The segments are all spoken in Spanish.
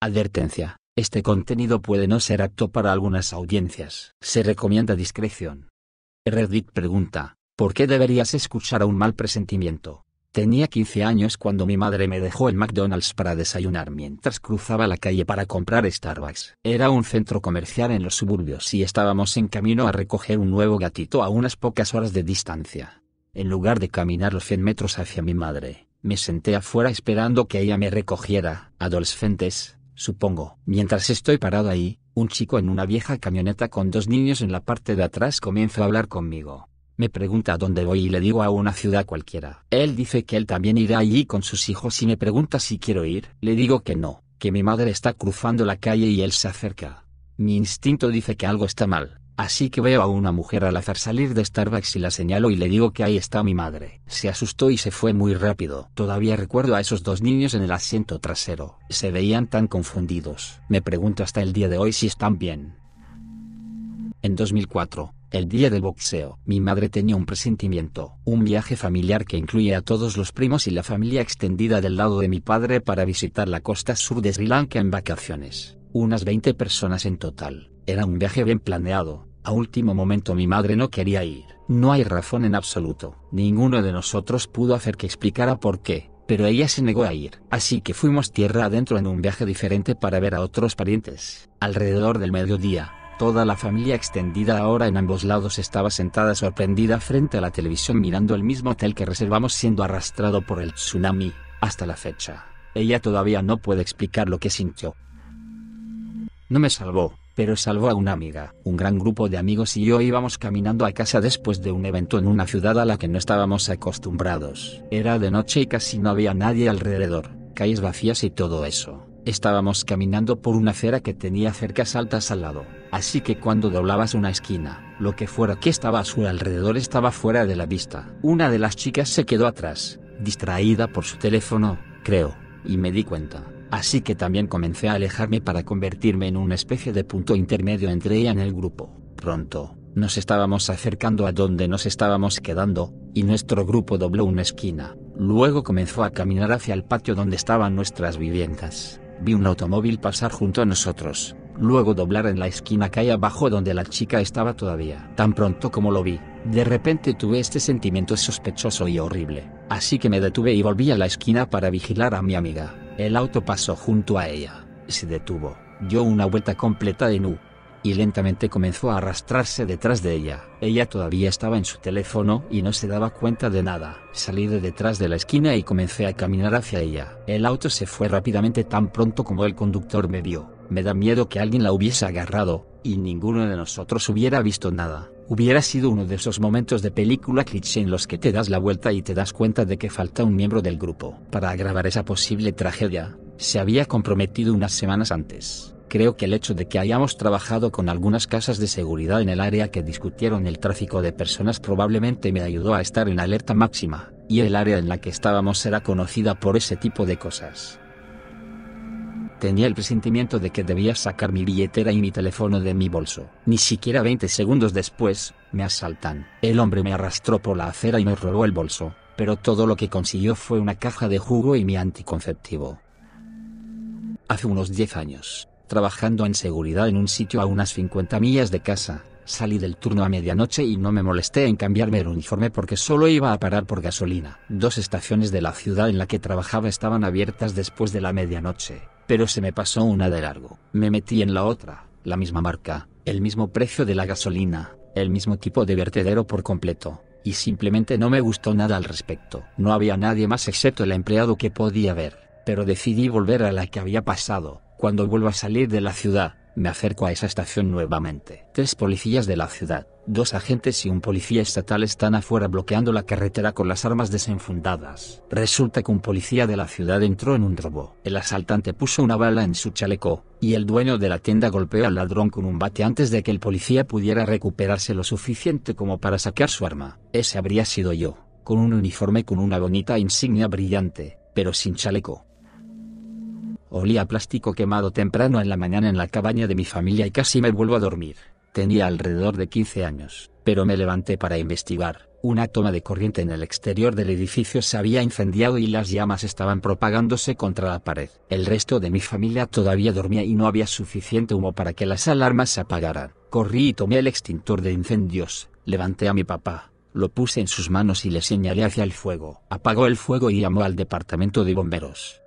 Advertencia. Este contenido puede no ser apto para algunas audiencias. Se recomienda discreción. Reddit pregunta, ¿por qué deberías escuchar a un mal presentimiento? Tenía 15 años cuando mi madre me dejó en McDonald's para desayunar mientras cruzaba la calle para comprar Starbucks. Era un centro comercial en los suburbios y estábamos en camino a recoger un nuevo gatito a unas pocas horas de distancia. En lugar de caminar los 100 metros hacia mi madre, me senté afuera esperando que ella me recogiera. Adolescentes, supongo. Mientras estoy parado ahí, un chico en una vieja camioneta con dos niños en la parte de atrás comienza a hablar conmigo. Me pregunta a dónde voy y le digo a una ciudad cualquiera. Él dice que él también irá allí con sus hijos y me pregunta si quiero ir. Le digo que no, que mi madre está cruzando la calle y él se acerca. Mi instinto dice que algo está mal. Así que veo a una mujer al azar salir de Starbucks y la señalo y le digo que ahí está mi madre. Se asustó y se fue muy rápido. Todavía recuerdo a esos dos niños en el asiento trasero. Se veían tan confundidos. Me pregunto hasta el día de hoy si están bien. En 2004, el día del boxeo, mi madre tenía un presentimiento, un viaje familiar que incluye a todos los primos y la familia extendida del lado de mi padre para visitar la costa sur de Sri Lanka en vacaciones. Unas 20 personas en total. Era un viaje bien planeado, a último momento mi madre no quería ir. No hay razón en absoluto. Ninguno de nosotros pudo hacer que explicara por qué, pero ella se negó a ir. Así que fuimos tierra adentro en un viaje diferente para ver a otros parientes. Alrededor del mediodía, toda la familia extendida ahora en ambos lados estaba sentada sorprendida frente a la televisión mirando el mismo hotel que reservamos siendo arrastrado por el tsunami, hasta la fecha. Ella todavía no puede explicar lo que sintió. No me salvó, pero salvó a una amiga. Un gran grupo de amigos y yo íbamos caminando a casa después de un evento en una ciudad a la que no estábamos acostumbrados. Era de noche y casi no había nadie alrededor, calles vacías y todo eso. Estábamos caminando por una acera que tenía cercas altas al lado, así que cuando doblabas una esquina, lo que fuera que estaba a su alrededor estaba fuera de la vista. Una de las chicas se quedó atrás, distraída por su teléfono, creo, y me di cuenta así que también comencé a alejarme para convertirme en una especie de punto intermedio entre ella y el grupo. Pronto, nos estábamos acercando a donde nos estábamos quedando, y nuestro grupo dobló una esquina. Luego comenzó a caminar hacia el patio donde estaban nuestras viviendas. Vi un automóvil pasar junto a nosotros, luego doblar en la esquina que hay abajo donde la chica estaba todavía. Tan pronto como lo vi, de repente tuve este sentimiento sospechoso y horrible, así que me detuve y volví a la esquina para vigilar a mi amiga. El auto pasó junto a ella, se detuvo, dio una vuelta completa de nu, y lentamente comenzó a arrastrarse detrás de ella. Ella todavía estaba en su teléfono y no se daba cuenta de nada. Salí de detrás de la esquina y comencé a caminar hacia ella. El auto se fue rápidamente tan pronto como el conductor me vio. Me da miedo que alguien la hubiese agarrado, y ninguno de nosotros hubiera visto nada. Hubiera sido uno de esos momentos de película cliché en los que te das la vuelta y te das cuenta de que falta un miembro del grupo. Para agravar esa posible tragedia, se había comprometido unas semanas antes. Creo que el hecho de que hayamos trabajado con algunas casas de seguridad en el área que discutieron el tráfico de personas probablemente me ayudó a estar en alerta máxima, y el área en la que estábamos era conocida por ese tipo de cosas. Tenía el presentimiento de que debía sacar mi billetera y mi teléfono de mi bolso. Ni siquiera 20 segundos después, me asaltan. El hombre me arrastró por la acera y me robó el bolso, pero todo lo que consiguió fue una caja de jugo y mi anticonceptivo. Hace unos 10 años, trabajando en seguridad en un sitio a unas 50 millas de casa, salí del turno a medianoche y no me molesté en cambiarme el uniforme porque solo iba a parar por gasolina. Dos estaciones de la ciudad en la que trabajaba estaban abiertas después de la medianoche, pero se me pasó una de largo. Me metí en la otra, la misma marca, el mismo precio de la gasolina, el mismo tipo de vertedero por completo, y simplemente no me gustó nada al respecto. No había nadie más excepto el empleado que podía ver, pero decidí volver a la que había pasado. Cuando vuelva a salir de la ciudad, me acerco a esa estación nuevamente. Tres policías de la ciudad, dos agentes y un policía estatal están afuera bloqueando la carretera con las armas desenfundadas. Resulta que un policía de la ciudad entró en un robo. El asaltante puso una bala en su chaleco, y el dueño de la tienda golpeó al ladrón con un bate antes de que el policía pudiera recuperarse lo suficiente como para sacar su arma. Ese habría sido yo, con un uniforme con una bonita insignia brillante, pero sin chaleco Olía a plástico quemado temprano en la mañana en la cabaña de mi familia y casi me vuelvo a dormir. Tenía alrededor de 15 años, pero me levanté para investigar. Una toma de corriente en el exterior del edificio se había incendiado y las llamas estaban propagándose contra la pared. El resto de mi familia todavía dormía y no había suficiente humo para que las alarmas se apagaran. Corrí y tomé el extintor de incendios, levanté a mi papá, lo puse en sus manos y le señalé hacia el fuego. Apagó el fuego y llamó al departamento de bomberos.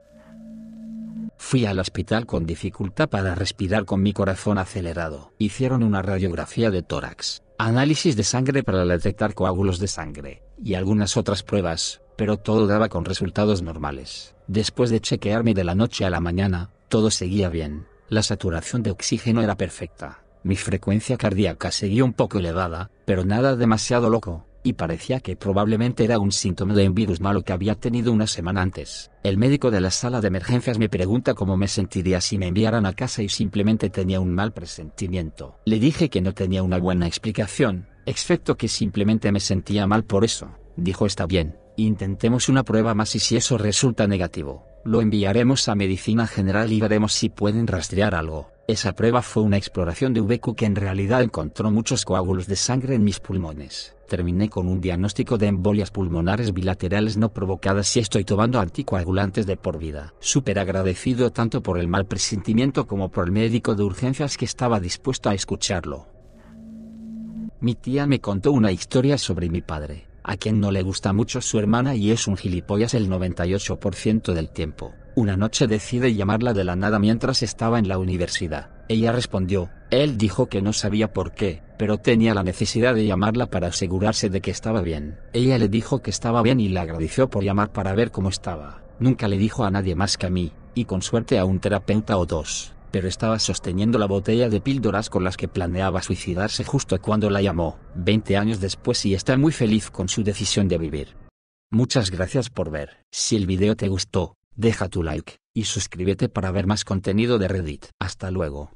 Fui al hospital con dificultad para respirar con mi corazón acelerado. Hicieron una radiografía de tórax, análisis de sangre para detectar coágulos de sangre, y algunas otras pruebas, pero todo daba con resultados normales. Después de chequearme de la noche a la mañana, todo seguía bien. La saturación de oxígeno era perfecta. Mi frecuencia cardíaca seguía un poco elevada, pero nada demasiado loco y parecía que probablemente era un síntoma de un virus malo que había tenido una semana antes. El médico de la sala de emergencias me pregunta cómo me sentiría si me enviaran a casa y simplemente tenía un mal presentimiento. Le dije que no tenía una buena explicación, excepto que simplemente me sentía mal por eso. Dijo está bien, Intentemos una prueba más y si eso resulta negativo, lo enviaremos a Medicina General y veremos si pueden rastrear algo. Esa prueba fue una exploración de VQ que en realidad encontró muchos coágulos de sangre en mis pulmones. Terminé con un diagnóstico de embolias pulmonares bilaterales no provocadas y estoy tomando anticoagulantes de por vida. Súper agradecido tanto por el mal presentimiento como por el médico de urgencias que estaba dispuesto a escucharlo. Mi tía me contó una historia sobre mi padre a quien no le gusta mucho su hermana y es un gilipollas el 98% del tiempo. Una noche decide llamarla de la nada mientras estaba en la universidad. Ella respondió, él dijo que no sabía por qué, pero tenía la necesidad de llamarla para asegurarse de que estaba bien. Ella le dijo que estaba bien y le agradeció por llamar para ver cómo estaba. Nunca le dijo a nadie más que a mí, y con suerte a un terapeuta o dos pero estaba sosteniendo la botella de píldoras con las que planeaba suicidarse justo cuando la llamó, 20 años después y está muy feliz con su decisión de vivir. Muchas gracias por ver. Si el video te gustó, deja tu like, y suscríbete para ver más contenido de Reddit. Hasta luego.